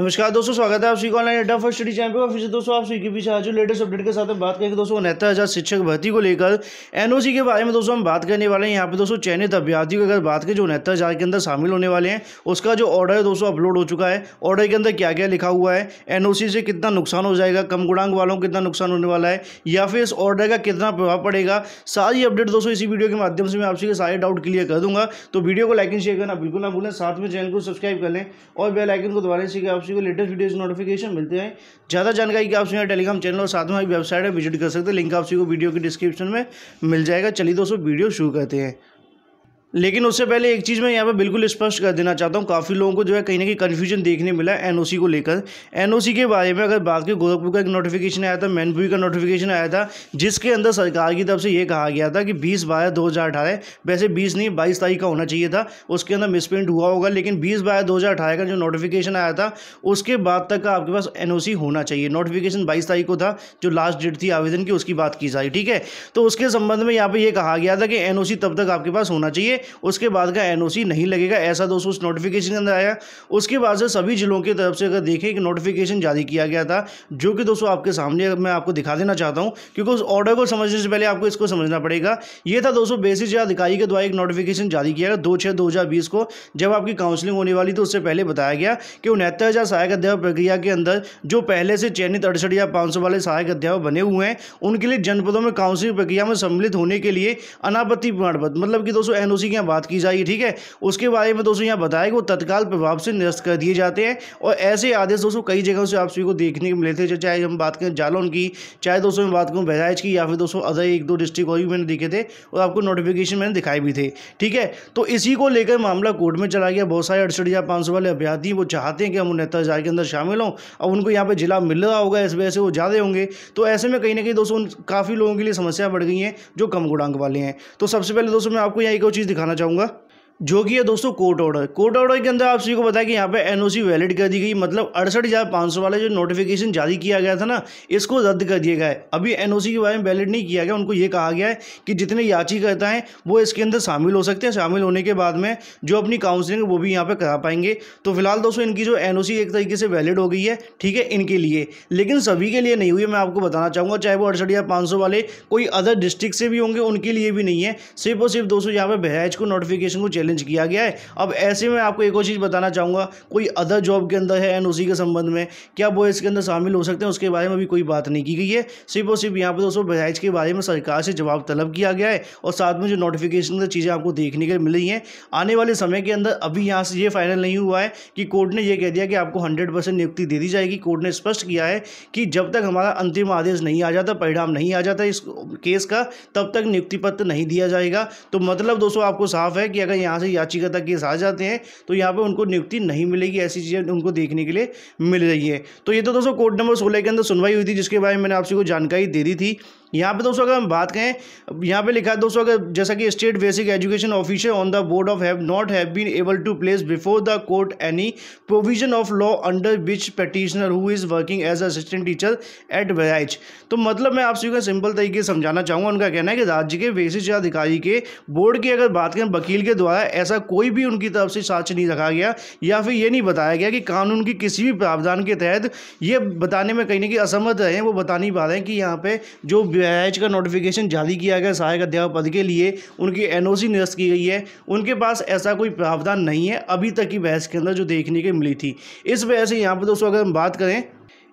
नमस्कार दोस्तों स्वागत है आप स्वीक online Adda first study channel पर फिर से दोस्तों आप सी के पीछे आज लेटेस्ट अपडेट के साथ हम बात करेंगे दोस्तों उनहत्तर हज़ार शिक्षक भर्ती को लेकर एनओसी के बारे में दोस्तों हम बात करने वाले हैं यहाँ पे दोस्तों चयनित अभ्यर्थियों की अगर बात करें जो उनहत्तर हज़ार के अंदर शामिल होने वाले हैं उसका जो ऑर्डर है दोस्तों अपलोड हो चुका है ऑर्डर के अंदर क्या क्या लिखा हुआ है एन से कितना नुकसान हो जाएगा कम गुणांक वालों को कितना नुकसान होने वाला है या फिर इस ऑर्डर का कितना प्रभाव पड़ेगा सारी अपडेट दोस्तों इसी वीडियो के माध्यम से मैं आपसे सारे डाउट क्लियर कर दूंगा तो वीडियो को लाइक एंड शेयर करना बिल्कुल ना भूलें साथ में चैनल को सब्सक्राइब कर लें और बेलाइकन को दोबारा सीखे आप सभी को लेटेस्ट वीडियोज नोटिफिकेशन मिलते हैं ज़्यादा जानकारी के आप सभी टेलीग्राम चैनल और साथ में हमारी वेबसाइट है विजिट कर सकते हैं लिंक आप सभी को वीडियो के डिस्क्रिप्शन में मिल जाएगा चलिए दोस्तों वीडियो शुरू करते हैं लेकिन उससे पहले एक चीज़ मैं यहाँ पर बिल्कुल स्पष्ट कर देना चाहता हूँ काफ़ी लोगों को जो है कहीं ना कहीं कन्फ्यूजन देखने मिला है एनओसी को लेकर एनओसी के बारे में अगर बात करें गोरखपुर का एक नोटिफिकेशन आया था मैनपुरी का नोटिफिकेशन आया था जिसके अंदर सरकार की तरफ से ये कहा गया था कि बीस बारह दो हज़ार अठारह वैसे बीस नहीं बाईस तारीख का होना चाहिए था उसके अंदर मिसप्रिंट हुआ होगा लेकिन बीस बारह दो हज़ार अठारह का जो नोटिफिकेशन आया था उसके बाद तक का आपके पास एन होना चाहिए नोटिफिकेशन बाईस तारीख को था जो लास्ट डेट थी आवेदन की उसकी बात की जाए ठीक है तो उसके संबंध में यहाँ पर यह कहा गया था कि एन तब तक आपके पास होना चाहिए उसके बाद का एनओसी नहीं लगेगा ऐसा दोस्तों उस नोटिफिकेशन के अंदर आया उसके बाद से सभी जिलों की तरफ से अगर देखें एक नोटिफिकेशन जारी किया गया था जो कि दोस्तों आपके सामने मैं आपको दिखा देना चाहता हूँ क्योंकि उस ऑर्डर को समझने से पहले आपको इसको समझना पड़ेगा ये था दोस्तों बेसिस या अधिकारी के द्वारा एक नोटिफिकेशन जारी किया गया दो छः दो को जब आपकी काउंसिलिंग होने वाली थी उससे पहले बताया गया कि उनहत्तर हज़ार सहायक अध्यापक प्रक्रिया के अंदर जो पहले से चयनित अड़सठ या पाँच सौ वाले सहायक अध्यापक बने हुए हैं उनके लिए जनपदों में काउंसिलिंग प्रक्रिया में सम्मिलित होने के लिए अनापत्ति प्रमाण पत्र मतलब कि दोस्तों एनओसी ठीक है बात की जाएगी ठीक है उसके बारे में दोस्तों यहाँ बताया कि वो तत्काल प्रभाव से निरस्त कर दिए जाते हैं और ऐसे आदेश दोस्तों कई जगहों से आप सभी को देखने को मिले थे चाहे हम बात करें जालौन की चाहे दोस्तों हम बात करूँ बहराइच की या फिर दोस्तों अदर एक दो डिस्ट्रिक्ट और भी मैंने देखे थे और आपको नोटिफिकेशन मैंने दिखाई भी थे ठीक है तो इसी को लेकर मामला कोर्ट में चला गया बहुत सारे अड़सठ या पाँच वाले अभ्यर्थी वो चाहते हैं कि हम उन्हें हज़ार के अंदर शामिल हों अब उनको यहाँ पर जिला मिल रहा होगा इस वजह से वो ज़्यादा होंगे तो ऐसे में कहीं ना कहीं दोस्तों काफ़ी लोगों के लिए समस्या बढ़ गई है जो कम गुणांक वाले हैं तो सबसे पहले दोस्तों मैं आपको यहाँ एक और चीज़ दिखाना चाहूँगा जो कि है दोस्तों कोर्ट ऑर्डर कोर्ट ऑर्डर के अंदर आप सभी को पता है कि यहाँ पे एनओसी वैलिड कर दी गई मतलब अड़सठ हज़ार पाँच सौ वाला जो नोटिफिकेशन जारी किया गया था ना इसको रद्द कर दिया गया है अभी एनओसी के बारे में वैलिड नहीं किया गया उनको ये कहा गया है कि जितने याचिकाता हैं वो इसके अंदर शामिल हो सकते हैं शामिल होने के बाद में जो अपनी काउंसिलिंग वो भी यहाँ पर करा पाएंगे तो फिलहाल दोस्तों इनकी जो एन एक तरीके से वैलिड हो गई है ठीक है इनके लिए लेकिन सभी के लिए नहीं हुई मैं आपको बताना चाहूँगा चाहे वो अड़सठ या पाँच सौ वाले कोई अदर डिस्ट्रिक्ट से भी होंगे उनके लिए भी नहीं है सिर्फ और सिर्फ दोस्तों यहाँ पर बहराइज को नोटिफिकेशन को चैलेंज चैलेंज किया गया है अब ऐसे में आपको एक और चीज़ बताना चाहूँगा कोई अदर जॉब के अंदर है एंड उसी के संबंध में क्या वो इसके अंदर शामिल हो सकते हैं उसके बारे में भी कोई बात नहीं की गई है सिर्फ और सिर्फ यहाँ पर दोस्तों बहराइच के बारे में सरकार से जवाब तलब किया गया है और साथ में जो नोटिफिकेशन चीज़ें आपको देखने के मिली हैं आने वाले समय के अंदर अभी यहाँ से ये फाइनल नहीं हुआ है कि कोर्ट ने यह कह दिया कि आपको हंड्रेड परसेंट नियुक्ति दे दी जाएगी कोर्ट ने स्पष्ट किया है कि जब तक हमारा अंतिम आदेश नहीं आ जाता परिणाम नहीं आ जाता इस केस का तब तक नियुक्ति पत्र नहीं दिया जाएगा तो मतलब दोस्तों आपको साफ है कि अगर यहाँ यहाँ से याचिका तक केस आ जाते हैं तो यहाँ पर उनको नियुक्ति नहीं मिलेगी ऐसी चीज़ें उनको देखने के लिए मिल रही है तो ये तो दोस्तों कोर्ट नंबर सोलह के अंदर सुनवाई हुई थी जिसके बारे में मैंने आपसे को जानकारी दे दी थी यहाँ पे दोस्तों अगर हम बात करें यहाँ पे लिखा है दोस्तों अगर जैसा कि state basic education officer on the board of have not have been able to place before the court any provision of law under which petitioner who is working as assistant teacher at which तो मतलब मैं आप सभी को simple तरीके से समझाना चाहूँगा उनका कहना है कि राज्य के बेसिक अधिकारी के बोर्ड की अगर बात करें वकील के द्वारा ऐसा कोई भी उनकी तरफ से साक्ष्य नहीं रखा गया या फिर ये नहीं बताया गया कि कानून की किसी भी प्रावधान के तहत ये बताने में कहीं ना कहीं असमर्थ रहे वो बता नहीं पा रहे हैं कि यहाँ पे जो वीआईएच का नोटिफिकेशन जारी किया गया सहायक अध्यापक पद के लिए उनकी एनओसी निरस्त की गई है उनके पास ऐसा कोई प्रावधान नहीं है अभी तक की बहस के अंदर जो देखने की मिली थी इस वजह से यहाँ पर दोस्तों अगर हम बात करें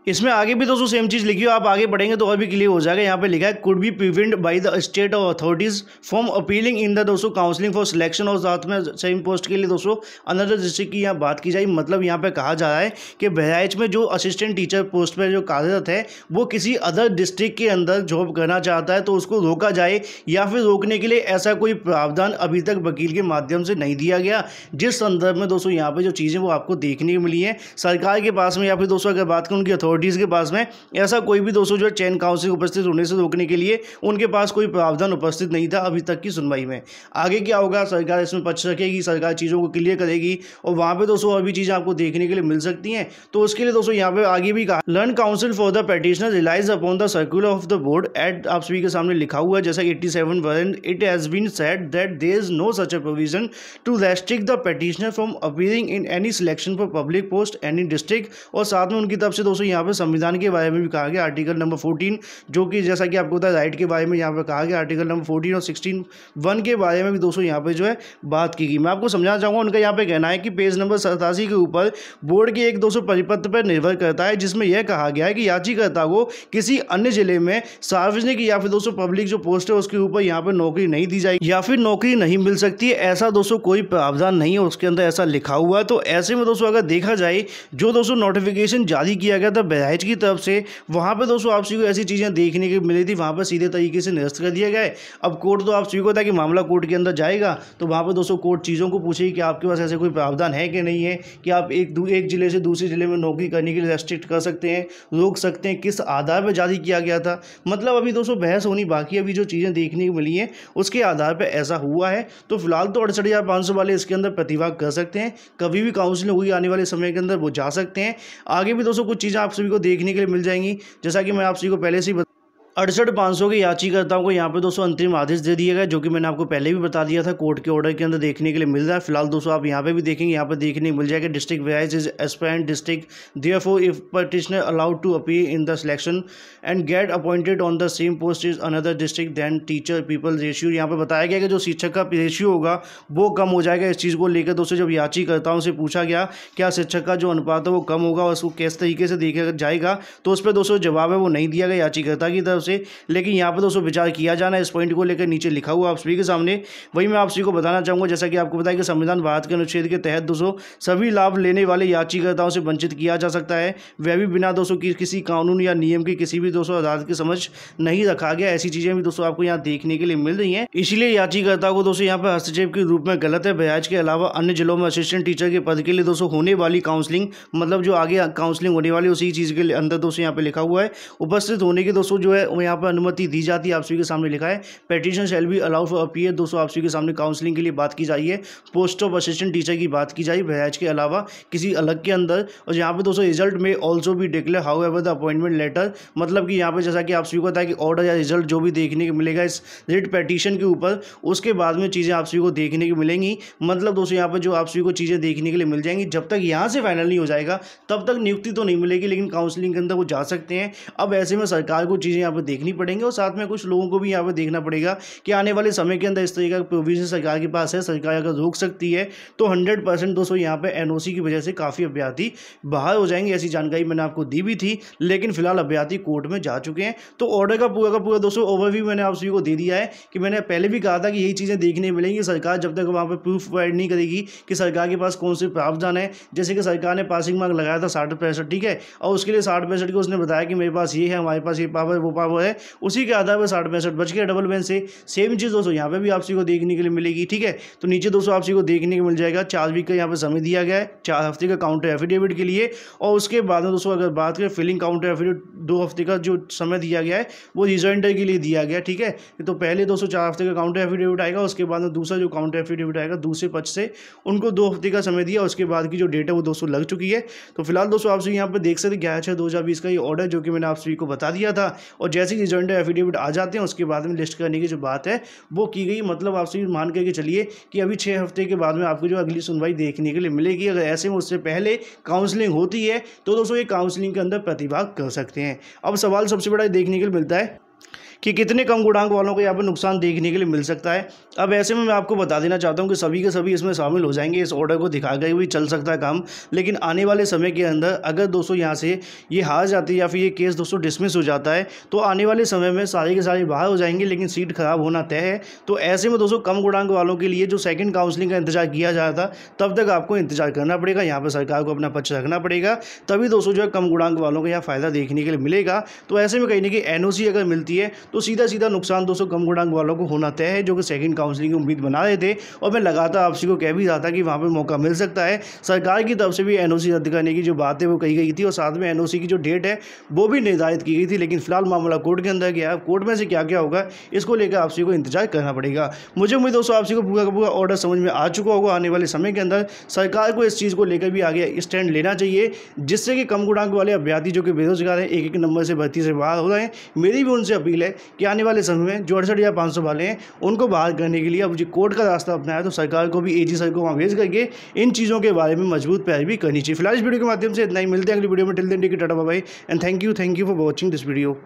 इसमें आगे भी दोस्तों सेम चीज़ लिखी हो आप आगे बढ़ेंगे तो और भी क्लियर हो जाएगा यहाँ पे लिखा है could be prevent by the state or authorities from appealing in the दोस्तों काउंसलिंग फॉर सिलेक्शन और साथ में सेम पोस्ट के लिए दोस्तों अनदर डिस्ट्रिक्ट की यहाँ बात की जाए मतलब यहाँ पर कहा जा रहा है कि बहराइच में जो असिस्टेंट टीचर पोस्ट पर जो कार्यरत है वो किसी अदर डिस्ट्रिक्ट के अंदर जॉब करना चाहता है तो उसको रोका जाए या फिर रोकने के लिए ऐसा कोई प्रावधान अभी तक वकील के माध्यम से नहीं दिया गया जिस संदर्भ में दोस्तों यहाँ पर जो चीज़ें वो आपको देखने को मिली हैं सरकार के पास में या फिर दोस्तों अगर बात करें उनकी अथॉरिटी अथॉरिटीज़ के पास में ऐसा कोई भी दोस्तों जो चैन काउंसिल उपस्थित होने से रोकने के लिए उनके पास कोई प्रावधान उपस्थित नहीं था अभी तक की सुनवाई में आगे क्या होगा सरकार इसमें पक्ष रखेगी सरकार चीज़ों को क्लियर करेगी और वहाँ पर दोस्तों और भी चीज़ें आपको देखने के लिए मिल सकती हैं तो उसके लिए दोस्तों यहाँ पर आगे भी कहा learned counsel for the petitioner relies upon the circular of the board at आप सभी के सामने लिखा हुआ है जैसा eighty seven when it has been said that there is no such a provision to restrict the petitioner from appearing in any selection for public post any district और साथ में उनकी तरफ से दोस्तों यहाँ यहाँ पर संविधान के बारे में भी कहा गया आर्टिकल नंबर फोर्टीन जो कि जैसा कि आपको बताया राइट के बारे में यहाँ पर कहा गया आर्टिकल नंबर फोर्टीन और सिक्सटीन वन के बारे में भी दोस्तों यहाँ पर जो है बात की गई मैं आपको समझाना चाहूँगा उनका यहाँ पर कहना है कि पेज नंबर सतासी के ऊपर बोर्ड के एक दोस्तों परिपत्र पर निर्भर करता है जिसमें यह कहा गया है कि याचिकाकर्ता को किसी अन्य जिले में सार्वजनिक या फिर दोस्तों पब्लिक जो पोस्ट है उसके ऊपर यहाँ पर नौकरी नहीं दी जाएगी या फिर नौकरी नहीं मिल सकती ऐसा दोस्तों कोई प्रावधान नहीं है उसके अंदर ऐसा लिखा हुआ है तो ऐसे में दोस्तों अगर देखा जाए जो दोस्तों नोटिफिकेशन जारी किया गया था बहराइच की तरफ से वहाँ पर दोस्तों आप सभी को ऐसी चीज़ें देखने की मिली थी वहाँ पर सीधे तरीके से निरस्त कर दिया गया है अब कोर्ट तो आप सभी को था कि मामला कोर्ट के अंदर जाएगा तो वहाँ पर दोस्तों कोर्ट चीज़ों को पूछेगी कि आपके पास ऐसे कोई प्रावधान है कि नहीं है कि आप एक एक ज़िले से दूसरे ज़िले में नौकरी करने के लिए रेस्ट्रिक्ट कर सकते हैं रोक सकते हैं किस आधार पर जारी किया गया था मतलब अभी दोस्तों बहस होनी बाकी अभी जो चीज़ें देखने को मिली हैं उसके आधार पर ऐसा हुआ है तो फिलहाल तो अड़सठ हज़ार पांच सौ वाले इसके अंदर प्रतिभाग कर सकते हैं कभी भी काउंसिलिंग हुई आने वाले समय के अंदर वो जा सकते हैं आगे भी दोस्तों कुछ चीज़ें आप सभी सभी को देखने के लिए मिल जाएंगी जैसा कि मैं आप सभी को पहले से ही अड़सठ पाँच सौ के याचिकाताओं को यहाँ पे दोस्तों अंतरिम आदेश दे दिया गया जो कि मैंने आपको पहले भी बता दिया था कोर्ट के ऑर्डर के अंदर देखने के लिए मिल रहा है फिलहाल दोस्तों आप यहाँ पे भी देखेंगे यहाँ पे देखने मिल जाएगा district wise is aspirant district therefore if petitioner allowed to appear in the selection and get appointed on the same post is another district than teacher pupil ratio यहाँ पर बताया गया कि जो शिक्षक का रेशियो होगा वो कम हो जाएगा इस चीज़ को लेकर दोस्तों जब याचिकाताओं से पूछा गया क्या शिक्षक का जो अनुपात है वो कम होगा और उसको किस तरीके से देखा जाएगा तो उस पर दोस्तों जवाब है वो नहीं दिया गया याचिकर्ता की तरफ से लेकिन यहाँ पर दोस्तों विचार किया जाना इस पॉइंट को लेकर नीचे लिखा हुआ आप सभी के सामने वही मैं आप सभी को बताना चाहूँगा जैसा कि आपको बताया कि संविधान भारत के अनुच्छेद के तहत दोस्तों सभी लाभ लेने वाले याचिकाताओं से वंचित किया जा सकता है वह भी बिना दोस्तों की किसी कानून या नियम की किसी भी दोस्तों अदालत की समझ नहीं रखा गया ऐसी चीज़ें भी दोस्तों आपको यहाँ देखने के लिए मिल रही हैं इसलिए याचिकाता को दोस्तों यहाँ पर हस्तक्षेप के रूप में गलत है बहराइच के अलावा अन्य जिलों में असिस्टेंट टीचर के पद के लिए दोस्तों होने वाली काउंसलिंग मतलब जो आगे काउंसलिंग होने वाली उसी चीज़ के अंदर दोस्तों यहाँ पे लिखा हुआ है उपस्थित होने के दोस्तों जो है वो यहाँ पर अनुमति दी जाती है आप सभी के सामने लिखा है petition shall be allow for appear दोस्तों आप सभी के सामने काउंसलिंग के लिए बात की जाइए पोस्ट ऑफ असिस्टेंट टीचर की बात की जाए बहराइच के अलावा किसी अलग के अंदर और यहाँ पर दोस्तों रिजल्ट में ऑल्सो भी declare however the appointment letter मतलब कि यहाँ पर जैसा कि आप सभी को बताया कि ऑर्डर या रिजल्ट जो भी देखने को मिलेगा इस रिट पेटिशन के ऊपर उसके बाद में चीज़ें आप सभी को देखने को मिलेंगी मतलब दोस्तों यहाँ पर जो आप सभी को चीज़ें देखने के लिए मिल जाएंगी जब तक यहाँ से फाइनल नहीं हो जाएगा तब तक नियुक्ति तो नहीं मिलेगी लेकिन काउंसलिंग के अंदर वो जा सकते हैं अब ऐसे में सरकार को चीज़ें यहाँ पर देखनी पड़ेंगे और साथ में कुछ लोगों को भी यहाँ पर देखना पड़ेगा कि आने वाले समय के अंदर इस तरीके का प्रोविजन सरकार के पास है सरकार अगर रोक सकती है तो हंड्रेड परसेंट दोस्तों यहाँ पर एन की वजह से काफ़ी अभ्यार्थी बाहर हो जाएंगे ऐसी जानकारी मैंने आपको दी भी थी लेकिन फिलहाल अभ्यार्थी कोर्ट में जा चुके हैं तो ऑर्डर का पूरा का पूरा दोस्तों ओवरव्यू मैंने आप सभी को दे दिया है कि मैंने पहले भी कहा था कि यही चीज़ें देखने मिलेंगी सरकार जब तक वहाँ पर प्रूफ प्रोवाइड नहीं करेगी कि सरकार के पास कौन से प्रावधान है जैसे कि सरकार ने पासिंग मार्क लगाया था साठ पैंसठ ठीक है और उसके लिए साठ पैंसठ को उसने बताया कि मेरे पास ये है हमारे पास ये पावर वो पावर था वो है उसी के आधार पर साठ पैंसठ बच गया डबल बेंच से सेम चीज़ दोस्तों यहाँ पे भी आपसी को देखने के लिए मिलेगी ठीक है तो नीचे दोस्तों आपसी को देखने को मिल जाएगा चार वीक का यहाँ पर समय दिया गया है चार हफ्ते का काउंटर एफिडेविट के लिए और उसके बाद में दोस्तों अगर बात करें फिलिंग काउंटर एफिडेविट दो हफ्ते का जो समय दिया गया है वो रिजॉइंटर के लिए दिया गया ठीक है तो पहले दोस्तों चार हफ्ते का काउंटर एफिडेविट आएगा उसके बाद में दूसरा जो काउंटर एफिडेविट आएगा दूसरे पक्ष से उनको दो हफ्ते का समय दिया उसके बाद की जो डेट है वो दोस्तों लग चुकी है तो फिलहाल दोस्तों आपसे यहाँ पर देख सकते ग्यारह छः दो हज़ार बीस का ये ऑर्डर जो कि मैंने आप सभी को बता दिया था और जैसे ही जॉइंट एफिडेविट आ जाते हैं उसके बाद में लिस्ट करने की जो बात है वो की गई मतलब आपसे मान करके चलिए कि अभी छः हफ्ते के बाद में आपको जो अगली सुनवाई देखने के लिए मिलेगी अगर ऐसे में उससे पहले काउंसलिंग होती है तो दोस्तों ये काउंसलिंग के अंदर प्रतिभाग कर सकते हैं अब सवाल सबसे बड़ा देखने के लिए मिलता है कि कितने कम गुणांक वालों को यहाँ पर नुकसान देखने के लिए मिल सकता है अब ऐसे में मैं आपको बता देना चाहता हूँ कि सभी के सभी इसमें शामिल हो जाएंगे इस ऑर्डर को दिखा कर भी चल सकता है काम लेकिन आने वाले समय के अंदर अगर दोस्तों यहाँ से ये हार जाती है या फिर ये केस दोस्तों डिसमिस हो जाता है तो आने वाले समय में सारे के सारे बाहर हो जाएंगे लेकिन सीट खराब होना तय है तो ऐसे में दोस्तों कम गुणांक वालों के लिए जो सेकेंड काउंसलिंग का इंतजार किया जा रहा था तब तक आपको इंतजार करना पड़ेगा यहाँ पर सरकार को अपना पक्ष रखना पड़ेगा तभी दोस्तों जो है कम गुणांक वालों को यहाँ फ़ायदा देखने के लिए मिलेगा तो ऐसे में कहीं ना कहीं एनओसी अगर मिलती है तो सीधा सीधा नुकसान दोस्तों कम गुणांक वालों को होना तय है जो कि सेकंड काउंसलिंग की उम्मीद बना रहे थे और मैं लगातार आपसी को कह भी रहा था कि वहाँ पर मौका मिल सकता है सरकार की तरफ से भी एन रद्द करने की जो बात है वो कही गई थी और साथ में एन की जो डेट है वो भी निर्धारित की गई थी लेकिन फिलहाल मामला कोर्ट के अंदर गया कोर्ट में से क्या क्या होगा इसको लेकर आपसी को इंतजार करना पड़ेगा मुझे उम्मीद दोस्तों आपसी को पूरा का पूरा ऑर्डर समझ में आ चुका होगा आने वाले समय के अंदर सरकार को इस चीज़ को लेकर भी आगे स्टैंड लेना चाहिए जिससे कि कम गुणांक वाले अभ्यर्थी जो कि बेरोजगार हैं एक एक नंबर से भर्ती से बाहर हो रहे हैं मेरी भी उनसे अपील है कि आने वाले समय में जो अड़सठ हज़ार पाँच सौ वाले हैं उनको बाहर करने के लिए अब जो कोर्ट का रास्ता अपनाया तो सरकार को भी ए सर को वहाँ भेज करके इन चीज़ों के बारे में मजबूत पैरवी करनी चाहिए फिलहाल इस वीडियो के माध्यम से इतना ही मिलते हैं अगली वीडियो में till then take care tata bye and thank you thank you for watching this video